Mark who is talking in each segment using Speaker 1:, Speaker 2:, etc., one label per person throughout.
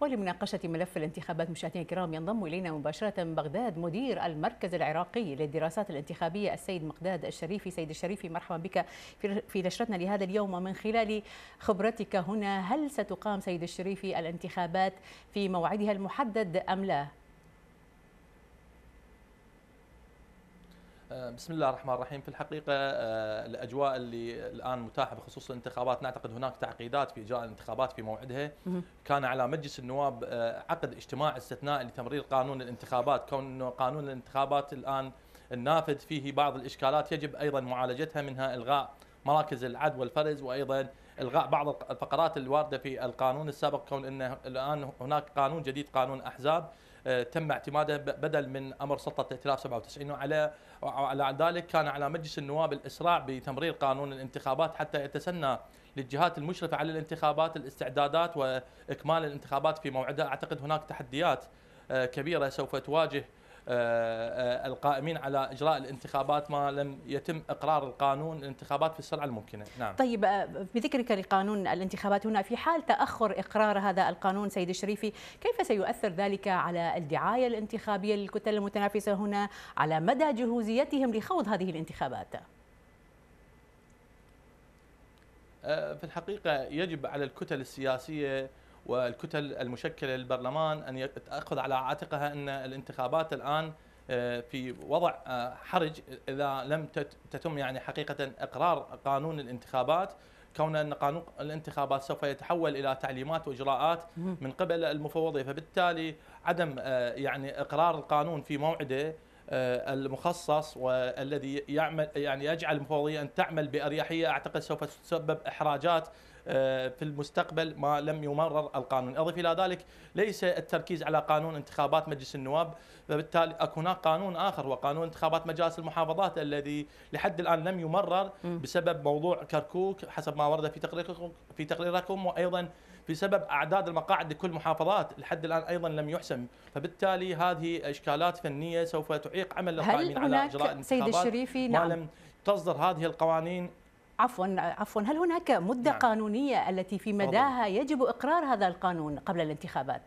Speaker 1: ولمناقشة ملف الانتخابات مشاهدينا الكرام ينضم إلينا مباشرة من بغداد مدير المركز العراقي للدراسات الانتخابية السيد مقداد الشريفي سيد الشريفي مرحبا بك في نشرتنا لهذا اليوم ومن خلال خبرتك هنا هل ستقام سيد الشريفي الانتخابات في موعدها المحدد أم لا؟
Speaker 2: آه، بسم الله الرحمن الرحيم في الحقيقة آه، الأجواء اللي الآن متاحة بخصوص الانتخابات نعتقد هناك تعقيدات في إجراء الانتخابات في موعدها كان على مجلس النواب آه، عقد اجتماع استثنائي لتمرير قانون الانتخابات كون قانون الانتخابات الآن النافذ فيه بعض الإشكالات يجب أيضا معالجتها منها إلغاء مراكز العد والفرز وأيضا إلغاء بعض الفقرات الواردة في القانون السابق كون أنه الآن هناك قانون جديد قانون أحزاب آه، تم اعتماده بدل من امر سلطه ائتلاف 97 وعلى وعلى ذلك كان على مجلس النواب الاسراع بتمرير قانون الانتخابات حتى يتسنى للجهات المشرفه على الانتخابات الاستعدادات واكمال الانتخابات في موعدها اعتقد هناك تحديات آه، كبيره سوف تواجه آه، آه، القائمين على اجراء الانتخابات ما لم يتم اقرار القانون الانتخابات في السرعه الممكنه نعم
Speaker 1: طيب آه، بذكرك لقانون الانتخابات هنا في حال تاخر اقرار هذا القانون سيد الشريفي كيف سيؤثر ذلك على الدعايه الانتخابيه للكتل المتنافسه هنا على مدى جهوزيتهم لخوض هذه الانتخابات
Speaker 2: في الحقيقه يجب على الكتل السياسيه والكتل المشكله للبرلمان ان تاخذ على عاتقها ان الانتخابات الان آه، في وضع آه، حرج اذا لم تتم يعني حقيقه اقرار قانون الانتخابات كون ان قانون الانتخابات سوف يتحول الى تعليمات واجراءات من قبل المفوضيه فبالتالي عدم آه، يعني اقرار القانون في موعده المخصص والذي يعمل يعني يجعل المفوضيه ان تعمل باريحيه اعتقد سوف تسبب احراجات آه، في المستقبل ما لم يمرر القانون أضف إلى ذلك ليس التركيز على قانون انتخابات مجلس النواب فبالتالي أكو هناك قانون آخر وقانون انتخابات مجالس المحافظات الذي لحد الآن لم يمرر بسبب موضوع كركوك حسب ما ورد في تقريركم في تقريركم وأيضا بسبب اعداد المقاعد لكل محافظات لحد الان ايضا لم يحسم فبالتالي هذه اشكالات فنيه سوف تعيق عمل القائمين على اجراء الانتخابات سيد الشريفي نعم. لم تصدر هذه القوانين
Speaker 1: عفوا عفوا هل هناك مدة نعم. قانونية التي في مداها يجب إقرار هذا القانون قبل الانتخابات؟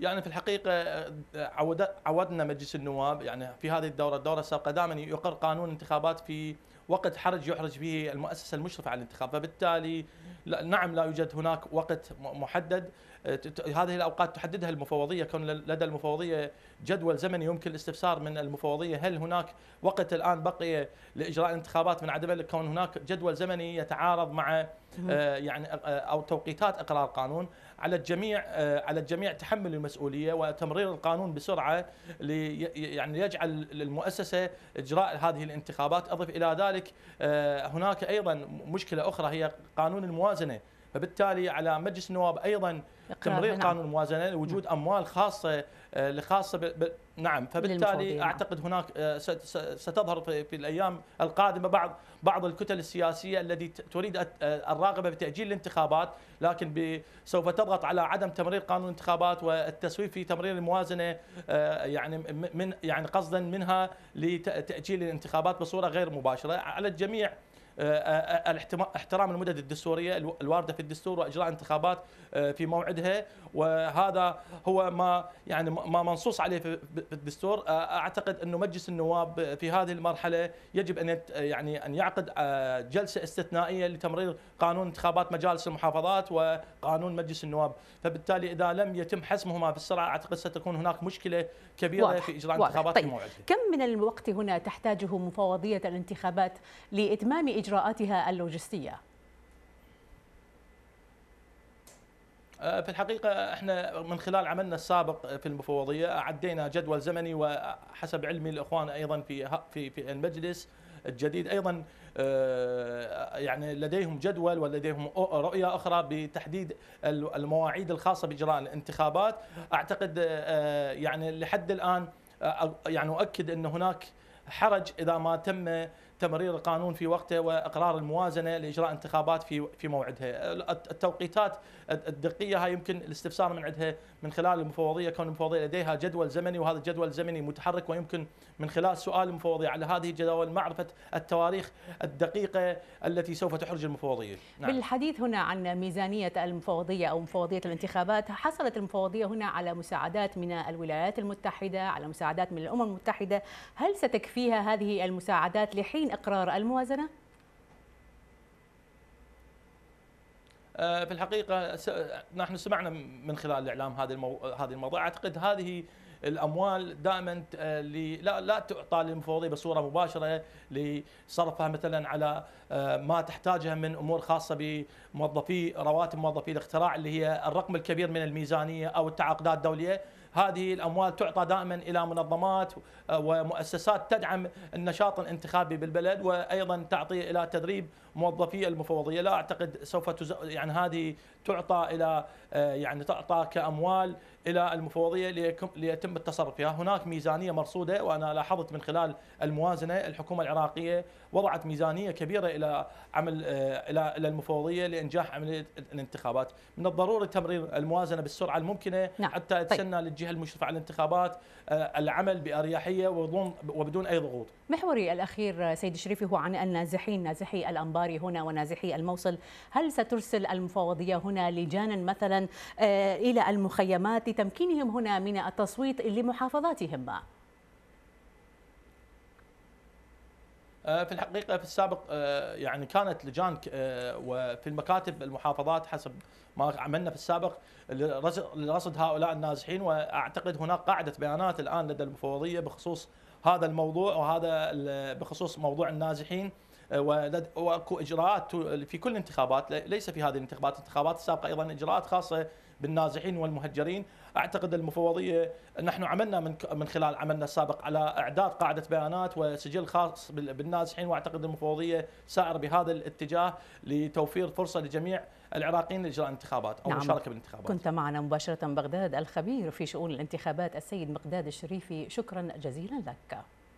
Speaker 2: يعني في الحقيقة عودنا مجلس النواب يعني في هذه الدورة الدورة السابقة دائما يقر قانون انتخابات في وقت حرج يحرج فيه المؤسسة المشرفة على الانتخاب فبالتالي نعم لا يوجد هناك وقت محدد آه، هذه الاوقات تحددها المفوضيه كون لدى المفوضيه جدول زمني يمكن الاستفسار من المفوضيه هل هناك وقت الان بقي لاجراء الانتخابات من عدم كون هناك جدول زمني يتعارض مع آه، يعني آه، او توقيتات اقرار قانون على الجميع على الجميع تحمل المسؤوليه وتمرير القانون بسرعه لي يعني يجعل المؤسسه اجراء هذه الانتخابات اضف الى ذلك هناك ايضا مشكله اخرى هي قانون الموازنه فبالتالي على مجلس النواب ايضا تمرير قانون الموازنه لوجود نعم. اموال خاصه آه، خاصه ب... نعم فبالتالي اعتقد هناك آه، ستظهر في الايام القادمه بعض بعض الكتل السياسيه التي تريد آه، الراغبه بتاجيل الانتخابات لكن ب... سوف تضغط على عدم تمرير قانون الانتخابات والتسويف في تمرير الموازنه يعني من يعني قصدا منها لتاجيل الانتخابات بصوره غير مباشره على الجميع آه، آه، آه، احترام المدد الدستوريه الوارده في الدستور واجراء انتخابات في موعدها وهذا هو ما يعني ما منصوص عليه في الدستور اعتقد انه مجلس النواب في هذه المرحله يجب ان يعني ان يعقد جلسه استثنائيه لتمرير قانون انتخابات مجالس المحافظات وقانون مجلس النواب فبالتالي اذا لم يتم حسمهما في السرعه اعتقد ستكون هناك مشكله كبيره واضح. في اجراء انتخابات طيب. في موعدها
Speaker 1: كم من الوقت هنا تحتاجه مفوضيه الانتخابات لاتمام إجراءاتها اللوجستية؟
Speaker 2: أه، في الحقيقة احنا من خلال عملنا السابق في المفوضية عدينا جدول زمني وحسب علمي الإخوان أيضا في في في المجلس الجديد ايضا أه، يعني لديهم جدول ولديهم رؤيه اخرى بتحديد المواعيد الخاصه باجراء الانتخابات اعتقد أه، يعني لحد الان يعني اؤكد ان هناك حرج اذا ما تم تمرير القانون في وقته واقرار الموازنه لاجراء انتخابات في في موعدها التوقيتات الدقيقه هاي يمكن الاستفسار من عندها من خلال المفوضيه كون المفوضيه لديها جدول زمني وهذا الجدول الزمني متحرك ويمكن من خلال سؤال المفوضيه على هذه الجداول معرفه التواريخ الدقيقه التي سوف تحرج المفوضيه نعم.
Speaker 1: بالحديث هنا عن ميزانيه المفوضيه او مفوضيه الانتخابات حصلت المفوضيه هنا على مساعدات من الولايات المتحده على مساعدات من الامم المتحده هل ستكفيها هذه المساعدات لحين اقرار الموازنة؟
Speaker 2: آه، في الحقيقة نحن سمعنا من خلال الإعلام هذه هذه الموضوع أعتقد هذه الاموال دائما آه، لا لا تعطى للمفوضيه بصوره مباشره لصرفها مثلا على آه، ما تحتاجها من امور خاصه بموظفي رواتب موظفي الاختراع اللي هي الرقم الكبير من الميزانيه او التعاقدات الدوليه هذه الاموال تعطى دائما الى منظمات آه، ومؤسسات تدعم النشاط الانتخابي بالبلد وايضا تعطي الى تدريب موظفي المفوضيه لا اعتقد سوف تز... يعني هذه تعطى الى آه، يعني تعطى كاموال الى المفوضيه ليكم... ليتم التصرف فيها، هناك ميزانيه مرصوده وانا لاحظت من خلال الموازنه الحكومه العراقيه وضعت ميزانيه كبيره الى عمل آه، الى الى المفوضيه لانجاح عمليه الانتخابات، من الضروري تمرير الموازنه بالسرعه الممكنه نعم. حتى يتسنى طيب. للجهه المشرفه على الانتخابات آه، العمل باريحيه وبدون اي ضغوط.
Speaker 1: محوري الاخير سيد الشريفي هو عن النازحين نازحي الانبار الزوار هنا ونازحي الموصل هل سترسل المفوضية هنا لجانا مثلا آه، إلى المخيمات لتمكينهم هنا من التصويت لمحافظاتهم؟
Speaker 2: آه، في الحقيقة في السابق آه، يعني كانت لجان وفي المكاتب المحافظات حسب ما عملنا في السابق لرصد هؤلاء النازحين وأعتقد هناك قاعدة بيانات الآن لدى المفوضية بخصوص هذا الموضوع وهذا بخصوص موضوع النازحين واكو اجراءات في كل الانتخابات ليس في هذه الانتخابات، الانتخابات السابقه ايضا اجراءات خاصه بالنازحين والمهجرين، اعتقد المفوضيه نحن عملنا من من خلال عملنا السابق على اعداد قاعده بيانات وسجل خاص بالنازحين واعتقد المفوضيه سائر بهذا الاتجاه لتوفير فرصه لجميع العراقيين لاجراء انتخابات او نعم. بالانتخابات. كنت
Speaker 1: معنا مباشره بغداد الخبير في شؤون الانتخابات السيد مقداد الشريفي، شكرا جزيلا لك.